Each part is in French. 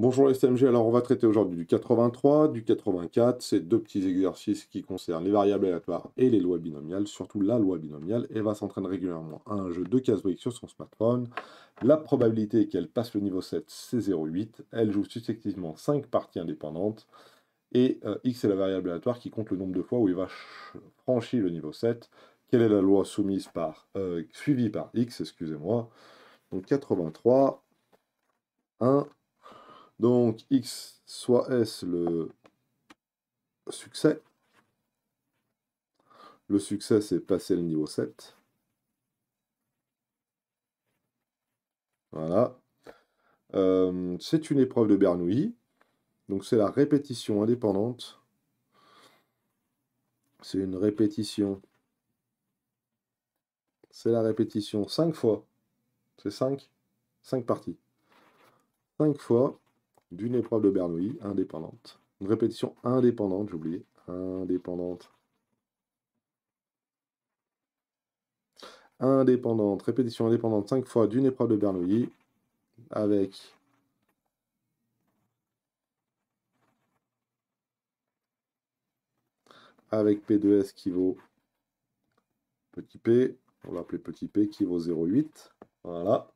Bonjour SMG, alors on va traiter aujourd'hui du 83, du 84, ces deux petits exercices qui concernent les variables aléatoires et les lois binomiales, surtout la loi binomiale, Eva s'entraîne régulièrement à un jeu de casse briques sur son smartphone. La probabilité qu'elle passe le niveau 7, c'est 0,8. Elle joue successivement 5 parties indépendantes. Et euh, X est la variable aléatoire qui compte le nombre de fois où Eva franchit le niveau 7. Quelle est la loi soumise par, euh, suivie par X, excusez-moi. Donc 83, 1, donc X soit S le succès. Le succès, c'est passer le niveau 7. Voilà. Euh, c'est une épreuve de Bernoulli. Donc c'est la répétition indépendante. C'est une répétition. C'est la répétition 5 fois. C'est 5. 5 parties. 5 fois d'une épreuve de Bernoulli indépendante. Une répétition indépendante, j'ai oublié. Indépendante. Indépendante. Répétition indépendante 5 fois d'une épreuve de Bernoulli avec avec P2S qui vaut petit p, on va appeler petit p qui vaut 0,8. Voilà.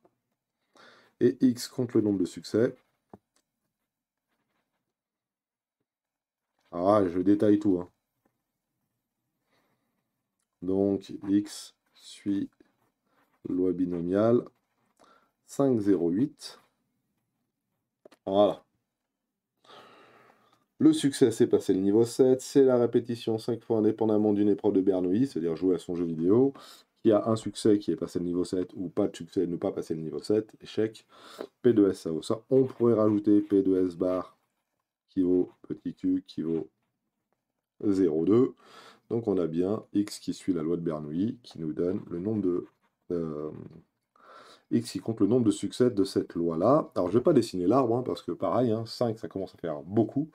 Et x compte le nombre de succès. Ah, je détaille tout. Hein. Donc, x suit loi binomiale 5,08. Voilà. Le succès, c'est passer le niveau 7. C'est la répétition 5 fois indépendamment d'une épreuve de Bernoulli, c'est-à-dire jouer à son jeu vidéo. Il y a un succès qui est passé le niveau 7 ou pas de succès, ne pas passer le niveau 7, échec. P2S, ça, ça on pourrait rajouter P2S bar qui vaut petit q qui vaut 0,2. Donc on a bien x qui suit la loi de Bernoulli qui nous donne le nombre de... Euh, x qui compte le nombre de succès de cette loi-là. Alors je vais pas dessiner l'arbre, hein, parce que pareil, 5 hein, ça commence à faire beaucoup.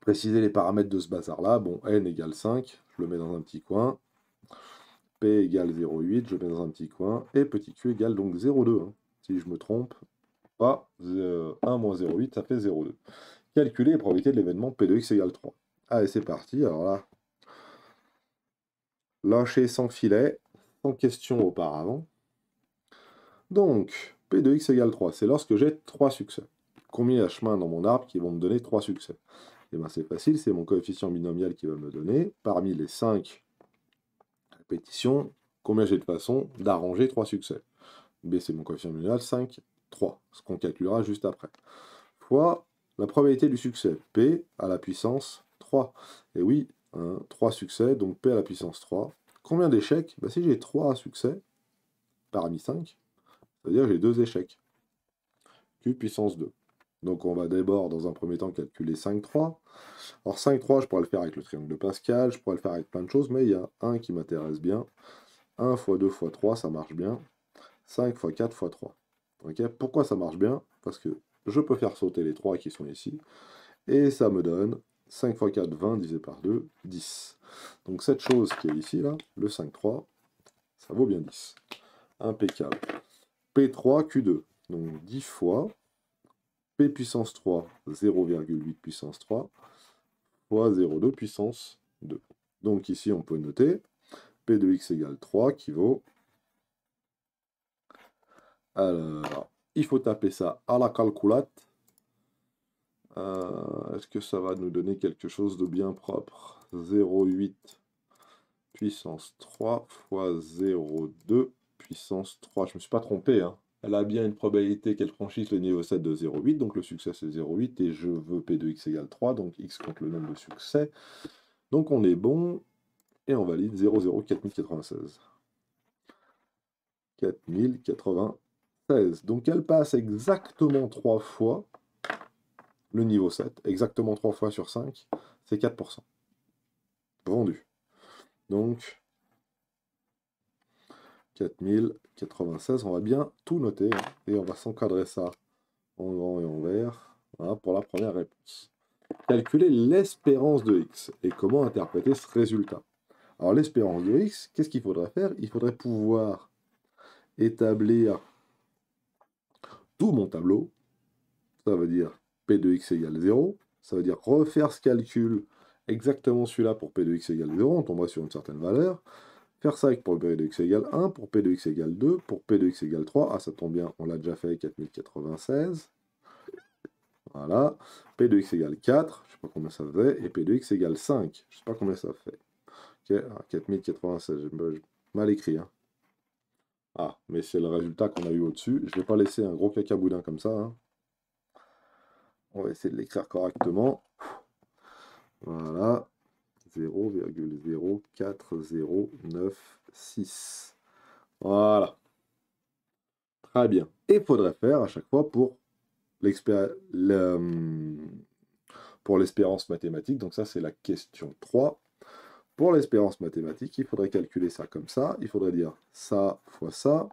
Préciser les paramètres de ce bazar-là, bon, n égale 5, je le mets dans un petit coin. P égale 0,8, je le mets dans un petit coin. Et petit q égale donc 0,2. Hein. Si je me trompe, pas 1 euh, moins 0,8, ça fait 0,2. Calculer les probabilités de l'événement P de x égale 3. Allez, c'est parti. Alors là, lâché sans filet, sans question auparavant. Donc, P de x égale 3, c'est lorsque j'ai 3 succès. Combien il y a de chemins dans mon arbre qui vont me donner 3 succès Et eh bien c'est facile, c'est mon coefficient binomial qui va me donner, parmi les 5 répétitions, combien j'ai de façon d'arranger 3 succès. B c'est mon coefficient binomial, 5, 3, ce qu'on calculera juste après, fois la probabilité du succès, P à la puissance 3. Et oui, 3 hein, succès, donc P à la puissance 3. Combien d'échecs bah, Si j'ai 3 succès, parmi 5, c'est-à-dire que j'ai 2 échecs. Q puissance 2. Donc on va d'abord, dans un premier temps, calculer 5, 3. Alors 5, 3, je pourrais le faire avec le triangle de Pascal, je pourrais le faire avec plein de choses, mais il y a 1 qui m'intéresse bien. 1 x 2 x 3, ça marche bien. 5 x 4 x 3. Pourquoi ça marche bien Parce que je peux faire sauter les 3 qui sont ici. Et ça me donne 5 x 4, 20 divisé par 2, 10. Donc cette chose qui est ici, là, le 5, 3, ça vaut bien 10. Impeccable. P3, Q2. Donc 10 fois P puissance 3, 0,8 puissance 3, fois 0,2 puissance 2. Donc ici, on peut noter P 2 x égale 3 qui vaut... Alors, il faut taper ça à la calculate. Euh, est-ce que ça va nous donner quelque chose de bien propre 0,8 puissance 3 fois 0,2 puissance 3. Je ne me suis pas trompé. Hein. Elle a bien une probabilité qu'elle franchisse le niveau 7 de 0,8. Donc le succès c'est 0,8 et je veux P de x égale 3. Donc x compte le nombre de succès. Donc on est bon et on valide 004096. 4096. Donc elle passe exactement 3 fois le niveau 7, exactement 3 fois sur 5, c'est 4%. Vendu. Donc 4096, on va bien tout noter hein, et on va s'encadrer ça en grand et en vert hein, pour la première réponse. Calculer l'espérance de x et comment interpréter ce résultat. Alors l'espérance de x, qu'est-ce qu'il faudrait faire Il faudrait pouvoir établir mon tableau. Ça veut dire P de x égale 0. Ça veut dire refaire ce calcul exactement celui-là pour P de x égale 0. On tombera sur une certaine valeur. Faire ça avec pour P de x égale 1, pour P de x égale 2, pour P de x égale 3. Ah, ça tombe bien, on l'a déjà fait, 4096. Voilà. P de x égale 4, je sais pas combien ça fait. Et P de x égale 5, je sais pas combien ça fait. Ok, 4096, j'ai mal écrit. Hein. Ah, mais c'est le résultat qu'on a eu au-dessus. Je ne vais pas laisser un gros cacaboudin comme ça. Hein. On va essayer de l'écrire correctement. Voilà. 0,0409,6. Voilà. Très bien. Et il faudrait faire à chaque fois pour l'espérance mathématique. Donc ça, c'est la question 3. Pour l'espérance mathématique, il faudrait calculer ça comme ça. Il faudrait dire ça fois ça.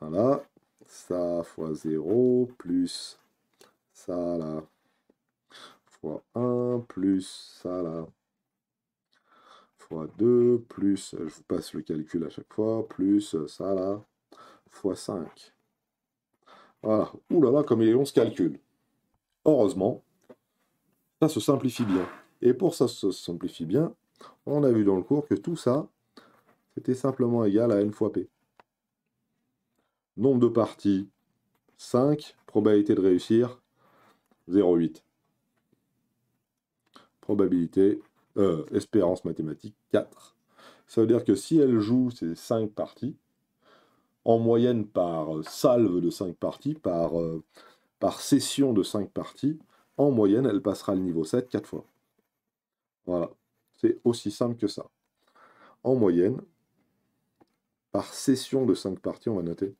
Voilà. Ça fois 0 plus ça là fois 1 plus ça là fois 2 plus, je vous passe le calcul à chaque fois, plus ça là fois 5. Voilà. Ouh là là, comme il est calcule. Heureusement, ça se simplifie bien. Et pour ça se simplifie bien, on a vu dans le cours que tout ça, c'était simplement égal à n fois p. Nombre de parties, 5. Probabilité de réussir, 0,8. Probabilité, euh, espérance mathématique, 4. Ça veut dire que si elle joue ces 5 parties, en moyenne par euh, salve de 5 parties, par, euh, par session de 5 parties, en moyenne, elle passera le niveau 7 4 fois. Voilà. C'est aussi simple que ça. En moyenne, par session de cinq parties, on va noter,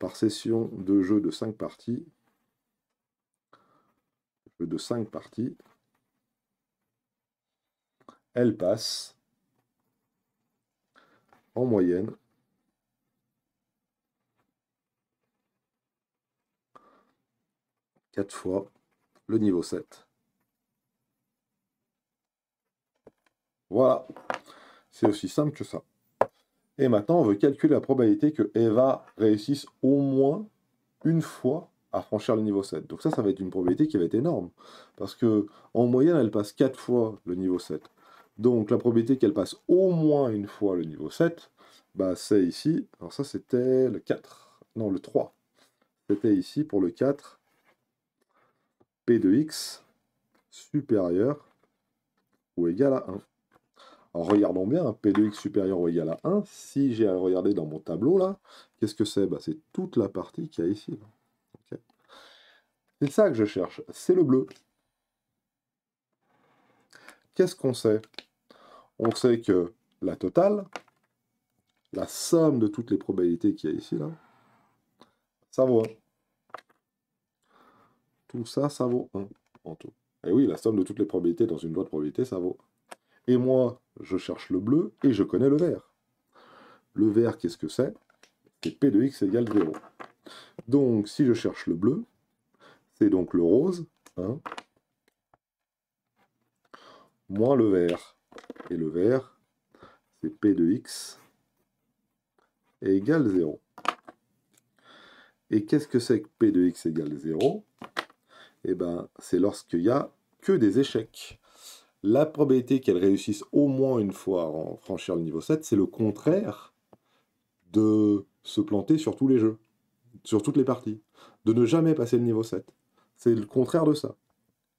par session de jeu de cinq parties, de cinq parties, elle passe en moyenne quatre fois le niveau 7. Voilà. C'est aussi simple que ça. Et maintenant, on veut calculer la probabilité que Eva réussisse au moins une fois à franchir le niveau 7. Donc ça, ça va être une probabilité qui va être énorme. Parce que en moyenne, elle passe 4 fois le niveau 7. Donc la probabilité qu'elle passe au moins une fois le niveau 7, bah, c'est ici. Alors ça, c'était le 4. Non, le 3. C'était ici pour le 4. P de x supérieur ou égal à 1 en regardant bien, hein, P de x supérieur ou égal à 1, si j'ai à regarder dans mon tableau là, qu'est-ce que c'est bah, C'est toute la partie qu'il y a ici. C'est ça que je cherche, c'est le bleu. Qu'est-ce qu'on sait On sait que la totale, la somme de toutes les probabilités qu'il y a ici, là, ça vaut 1. Tout ça, ça vaut 1 en tout. Et oui, la somme de toutes les probabilités dans une loi de probabilité, ça vaut 1. Et moi, je cherche le bleu et je connais le vert. Le vert, qu'est-ce que c'est C'est P de x égale 0. Donc, si je cherche le bleu, c'est donc le rose, hein, moins le vert. Et le vert, c'est P de x égale 0. Et qu'est-ce que c'est que P de x égale 0 Eh ben, c'est lorsqu'il n'y a que des échecs la probabilité qu'elle réussisse au moins une fois à franchir le niveau 7, c'est le contraire de se planter sur tous les jeux, sur toutes les parties, de ne jamais passer le niveau 7. C'est le contraire de ça.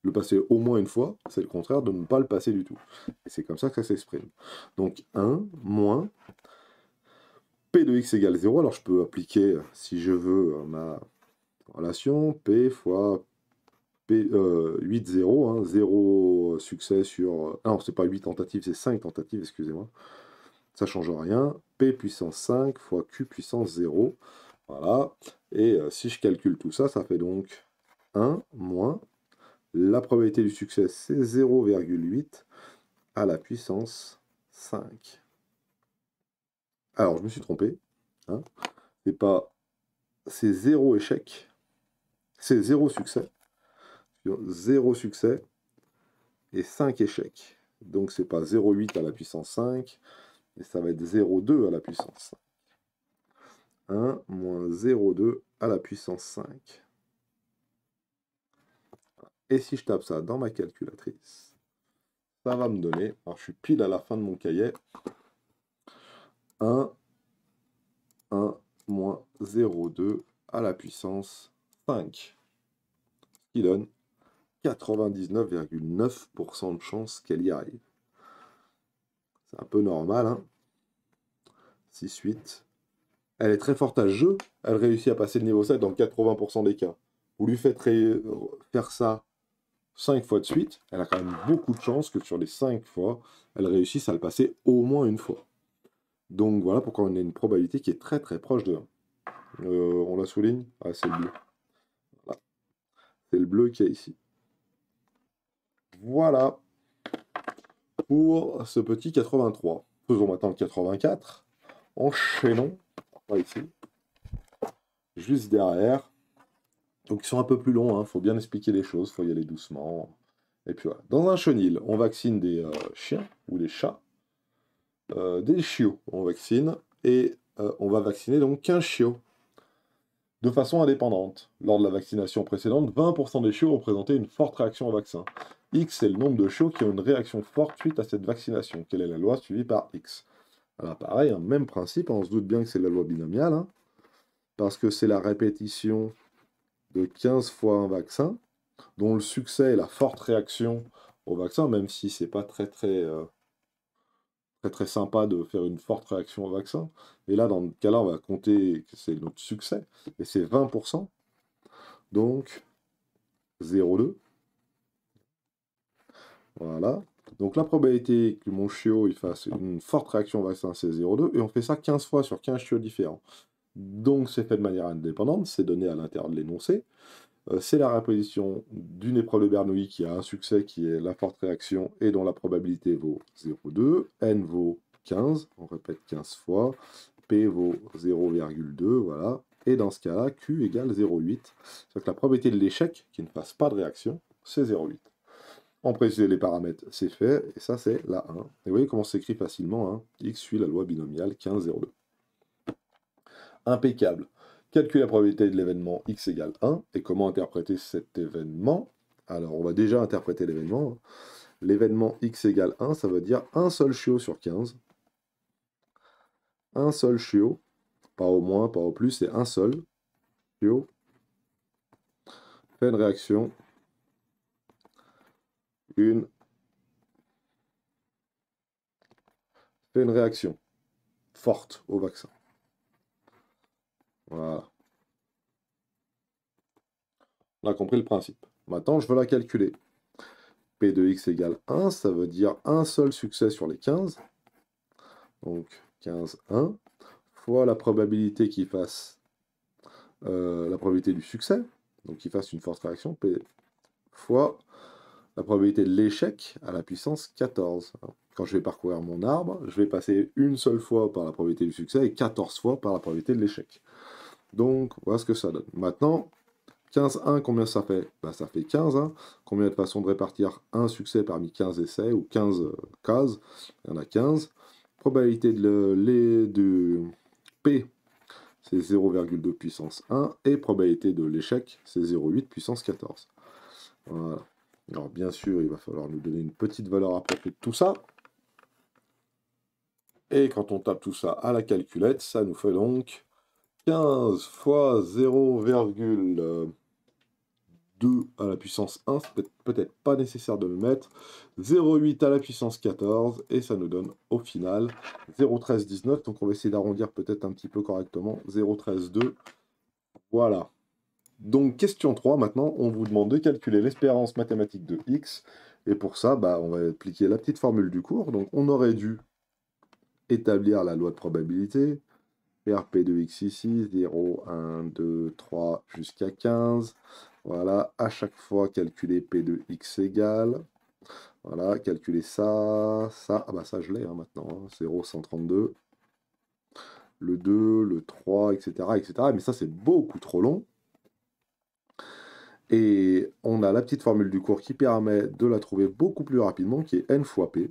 Le passer au moins une fois, c'est le contraire de ne pas le passer du tout. Et c'est comme ça que ça s'exprime. Donc 1 moins P de x égale 0. Alors je peux appliquer, si je veux, ma relation P fois 8-0, 0 euh, hein, succès sur... Euh, non, ce c'est pas 8 tentatives, c'est 5 tentatives, excusez-moi. Ça change rien. P puissance 5 fois Q puissance 0. Voilà. Et euh, si je calcule tout ça, ça fait donc 1 moins... La probabilité du succès, c'est 0,8 à la puissance 5. Alors, je me suis trompé. Hein. C'est pas... C'est 0 échec. C'est 0 succès 0 succès et 5 échecs. Donc ce n'est pas 0,8 à la puissance 5, mais ça va être 0,2 à la puissance 5. 1 moins 0,2 à la puissance 5. Et si je tape ça dans ma calculatrice, ça va me donner, alors je suis pile à la fin de mon cahier, 1, 1 moins 0,2 à la puissance 5. Ce qui donne 99,9% de chances qu'elle y arrive. C'est un peu normal, hein 6-8. Elle est très forte à jeu, elle réussit à passer le niveau 7 dans 80% des cas. Vous lui faites faire ça 5 fois de suite, elle a quand même beaucoup de chances que sur les 5 fois, elle réussisse à le passer au moins une fois. Donc voilà pourquoi on a une probabilité qui est très très proche de 1. Euh, on la souligne Ah, c'est le bleu. C'est le bleu qui est ici. Voilà pour ce petit 83. Faisons maintenant le 84. Enchaînons. Pas ici. Juste derrière. Donc ils sont un peu plus longs, il hein. faut bien expliquer les choses, Il faut y aller doucement. Et puis voilà. Dans un chenil, on vaccine des euh, chiens ou des chats. Euh, des chiots, on vaccine. Et euh, on va vacciner donc un chiot. De façon indépendante. Lors de la vaccination précédente, 20% des chiots ont présenté une forte réaction au vaccin. X est le nombre de chiots qui ont une réaction forte suite à cette vaccination. Quelle est la loi suivie par X Alors pareil, même principe, on se doute bien que c'est la loi binomiale, hein, parce que c'est la répétition de 15 fois un vaccin, dont le succès est la forte réaction au vaccin, même si c'est pas très très, euh, très très sympa de faire une forte réaction au vaccin. Et là, dans le cas-là, on va compter que c'est notre succès, et c'est 20%. Donc, 0,2 voilà. Donc la probabilité que mon chiot fasse ah. une forte réaction vaccin c'est 02 et on fait ça 15 fois sur 15 chiots différents. Donc c'est fait de manière indépendante, c'est donné à l'intérieur de l'énoncé. Euh, c'est la réposition d'une épreuve de Bernoulli qui a un succès qui est la forte réaction et dont la probabilité vaut 0,2, n vaut 15, on répète 15 fois, p vaut 0,2, voilà. Et dans ce cas-là, Q égale 0,8. cest que la probabilité de l'échec qui ne fasse pas de réaction, c'est 0,8 en préciser les paramètres, c'est fait, et ça c'est la 1. Et vous voyez comment s'écrit facilement, hein. x suit la loi binomiale 15-02. Impeccable. Calculer la probabilité de l'événement x égale 1, et comment interpréter cet événement Alors on va déjà interpréter l'événement. Hein. L'événement x égale 1, ça veut dire un seul chiot sur 15. Un seul chiot, pas au moins, pas au plus, c'est un seul chiot. Fait une réaction une fait une réaction forte au vaccin. Voilà. On a compris le principe. Maintenant, je veux la calculer. P de x égale 1, ça veut dire un seul succès sur les 15. Donc 15, 1, fois la probabilité qu'il fasse euh, la probabilité du succès, donc qu'il fasse une forte réaction, P fois la probabilité de l'échec à la puissance 14. quand je vais parcourir mon arbre, je vais passer une seule fois par la probabilité du succès et 14 fois par la probabilité de l'échec. Donc, voilà ce que ça donne. Maintenant, 15-1, combien ça fait bah, Ça fait 15. Combien de façons de répartir un succès parmi 15 essais ou 15 euh, cases Il y en a 15. Probabilité de, de P, c'est 0,2 puissance 1. Et probabilité de l'échec, c'est 0,8 puissance 14. Voilà. Alors bien sûr, il va falloir nous donner une petite valeur à propos de tout ça. Et quand on tape tout ça à la calculette, ça nous fait donc 15 fois 0,2 à la puissance 1, c'est peut-être pas nécessaire de le mettre, 0,8 à la puissance 14, et ça nous donne au final 0,1319, donc on va essayer d'arrondir peut-être un petit peu correctement, 0,132, voilà. Donc, question 3, maintenant, on vous demande de calculer l'espérance mathématique de x. Et pour ça, bah, on va appliquer la petite formule du cours. Donc, on aurait dû établir la loi de probabilité. RP de x ici, 0, 1, 2, 3, jusqu'à 15. Voilà, à chaque fois, calculer P de x égale. Voilà, calculer ça, ça, ah bah ça je l'ai hein, maintenant, 0, hein. 132, le 2, le 3, etc., etc. Mais ça c'est beaucoup trop long. Et on a la petite formule du cours qui permet de la trouver beaucoup plus rapidement, qui est n fois p.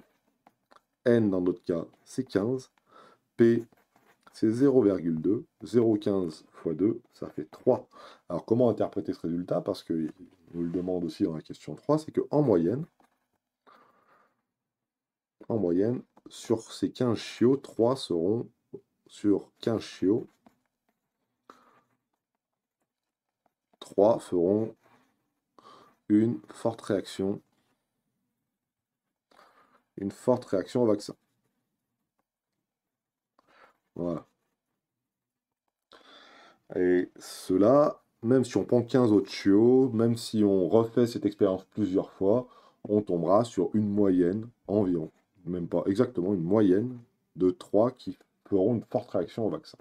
n, dans notre cas, c'est 15. p, c'est 0,2. 0,15 fois 2, ça fait 3. Alors, comment interpréter ce résultat Parce que nous le demande aussi dans la question 3, c'est qu'en moyenne, en moyenne, sur ces 15 chiots, 3 seront sur 15 chiots, 3 feront une forte réaction. Une forte réaction au vaccin. Voilà. Et cela, même si on prend 15 autres chiots, même si on refait cette expérience plusieurs fois, on tombera sur une moyenne environ, même pas exactement une moyenne de 3 qui feront une forte réaction au vaccin.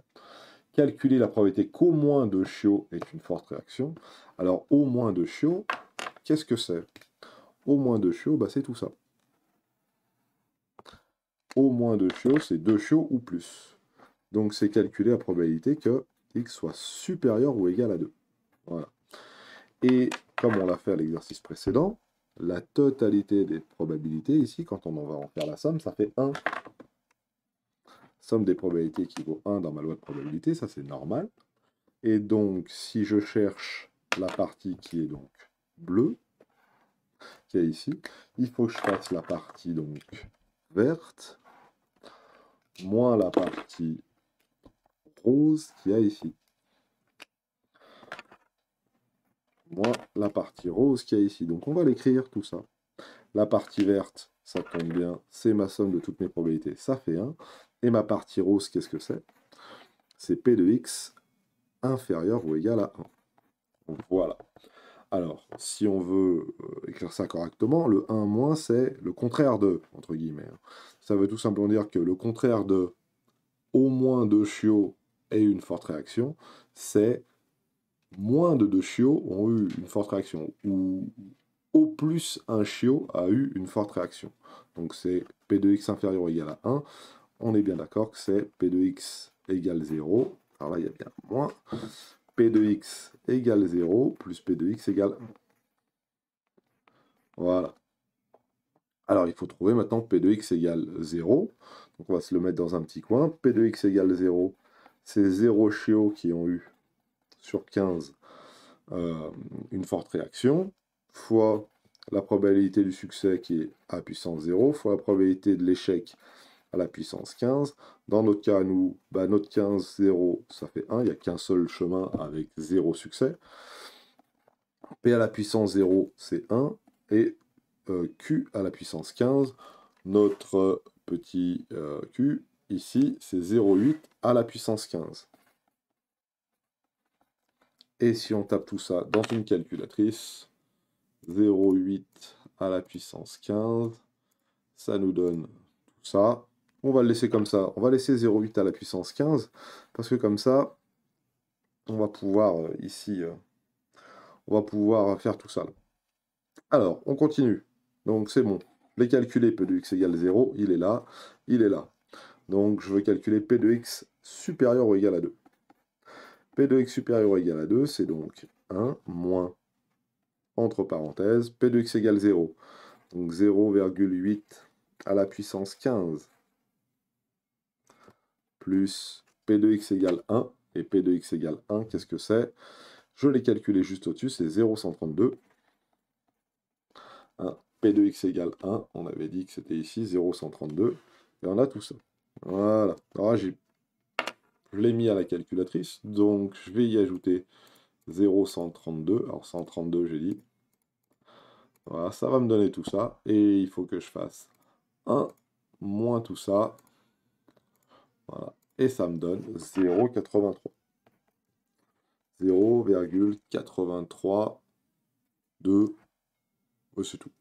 Calculer la probabilité qu'au moins de chiots est une forte réaction. Alors, au moins de chiots, Qu'est-ce que c'est Au moins deux chiots, bah c'est tout ça. Au moins deux chiots, c'est deux chiots ou plus. Donc c'est calculer la probabilité que x soit supérieur ou égal à 2. Voilà. Et comme on l'a fait à l'exercice précédent, la totalité des probabilités, ici, quand on en va en faire la somme, ça fait 1. Somme des probabilités qui vaut 1 dans ma loi de probabilité, ça c'est normal. Et donc, si je cherche la partie qui est donc bleu qui est ici. Il faut que je fasse la partie donc verte moins la partie rose qui y a ici. Moins la partie rose qui est a ici. Donc on va l'écrire tout ça. La partie verte, ça tombe bien, c'est ma somme de toutes mes probabilités, ça fait 1. Et ma partie rose, qu'est-ce que c'est C'est P de x inférieur ou égal à 1. voilà. Alors, si on veut euh, écrire ça correctement, le 1 moins, c'est le contraire de, entre guillemets. Hein. Ça veut tout simplement dire que le contraire de au moins deux chiots et une forte réaction, c'est moins de deux chiots ont eu une forte réaction, ou au plus un chiot a eu une forte réaction. Donc c'est P de x inférieur ou égal à 1. On est bien d'accord que c'est P de x égal 0. Alors là, il y a bien moins. P de x égale 0, plus P de x égale 1. Voilà. Alors, il faut trouver maintenant P de x égale 0. Donc, on va se le mettre dans un petit coin. P de x égale 0, c'est 0 chiots qui ont eu sur 15 euh, une forte réaction, fois la probabilité du succès qui est A puissance 0, fois la probabilité de l'échec à la puissance 15. Dans notre cas, nous, bah, notre 15, 0, ça fait 1. Il n'y a qu'un seul chemin avec 0 succès. P à la puissance 0, c'est 1. Et euh, Q à la puissance 15, notre euh, petit euh, Q, ici, c'est 0,8 à la puissance 15. Et si on tape tout ça dans une calculatrice, 0,8 à la puissance 15, ça nous donne tout ça. On va le laisser comme ça. On va laisser 0,8 à la puissance 15, parce que comme ça, on va pouvoir euh, ici, euh, on va pouvoir faire tout ça. Alors, on continue. Donc c'est bon. Je vais calculer P de x égale 0, il est là, il est là. Donc je veux calculer P de x supérieur ou égal à 2. P de x supérieur ou égal à 2, c'est donc 1 moins, entre parenthèses, P de x égale 0. Donc 0,8 à la puissance 15 plus P 2 x égale 1. Et P 2 x égale 1, qu'est-ce que c'est Je l'ai calculé juste au-dessus, c'est 0,132. P 2 x égale 1, on avait dit que c'était ici, 0,132. Et on a tout ça. Voilà. Alors ah, j'ai je l'ai mis à la calculatrice, donc je vais y ajouter 0,132. Alors 132, j'ai dit. Voilà, ça va me donner tout ça. Et il faut que je fasse 1 moins tout ça. Voilà. Et ça me donne 0,83. 0,83 de... c'est tout.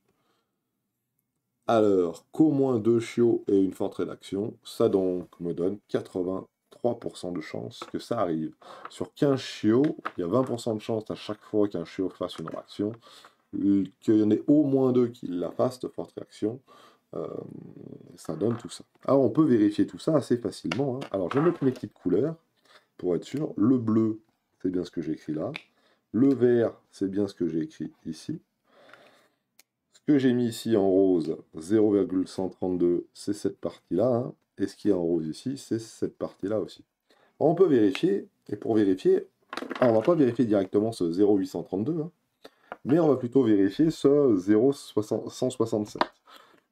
Alors qu'au moins deux chiots et une forte réaction, ça donc me donne 83% de chance que ça arrive. Sur 15 chiots, il y a 20% de chance à chaque fois qu'un chiot fasse une réaction, qu'il y en ait au moins deux qui la fassent de forte réaction. Euh, ça donne tout ça. Alors on peut vérifier tout ça assez facilement. Hein. Alors je vais mettre mes petites couleurs pour être sûr. Le bleu, c'est bien ce que j'ai écrit là. Le vert, c'est bien ce que j'ai écrit ici. Ce que j'ai mis ici en rose, 0,132, c'est cette partie-là. Hein. Et ce qui est en rose ici, c'est cette partie-là aussi. On peut vérifier, et pour vérifier, on ne va pas vérifier directement ce 0,832, hein, mais on va plutôt vérifier ce 0,167.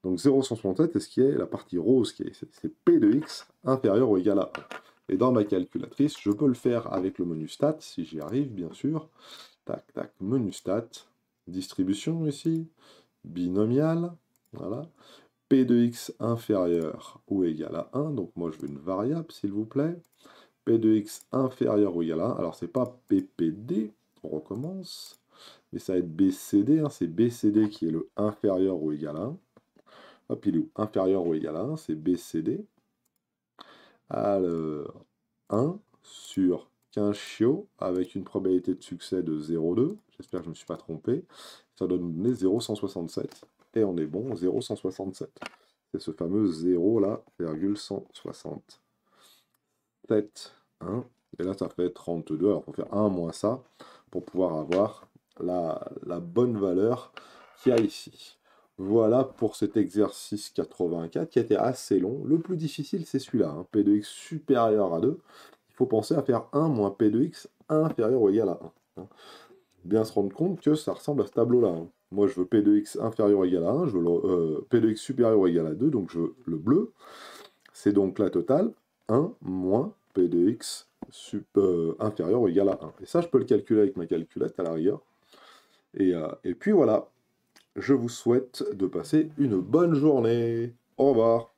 Donc 0 c'est est ce qui est la partie rose, qui est, c'est P de x inférieur ou égal à 1. Et dans ma calculatrice, je peux le faire avec le menu stat, si j'y arrive, bien sûr. Tac, tac, menu stat, distribution ici, binomial, voilà. P de x inférieur ou égal à 1, donc moi je veux une variable, s'il vous plaît. P de x inférieur ou égal à 1, alors c'est pas PPD, on recommence, mais ça va être BCD, hein. c'est BCD qui est le inférieur ou égal à 1. Hop, il est Inférieur ou égal à 1, c'est BCD. Alors, 1 sur 15 chiots avec une probabilité de succès de 0,2. J'espère que je ne me suis pas trompé. Ça doit nous donner 0,167. Et on est bon, 0,167. C'est ce fameux 0 là, 1. Et là, ça fait 32. Alors, il faut faire 1 moins ça pour pouvoir avoir la, la bonne valeur qu'il y a ici. Voilà pour cet exercice 84 qui était assez long. Le plus difficile, c'est celui-là, hein. P de x supérieur à 2. Il faut penser à faire 1 moins P de x inférieur ou égal à 1. Hein. Bien se rendre compte que ça ressemble à ce tableau-là. Hein. Moi, je veux P de x inférieur ou égal à 1, je veux euh, P de x supérieur ou égal à 2, donc je veux le bleu. C'est donc la totale 1 moins P de x euh, inférieur ou égal à 1. Et ça, je peux le calculer avec ma calculette à la rigueur. et euh, puis voilà, je vous souhaite de passer une bonne journée. Au revoir.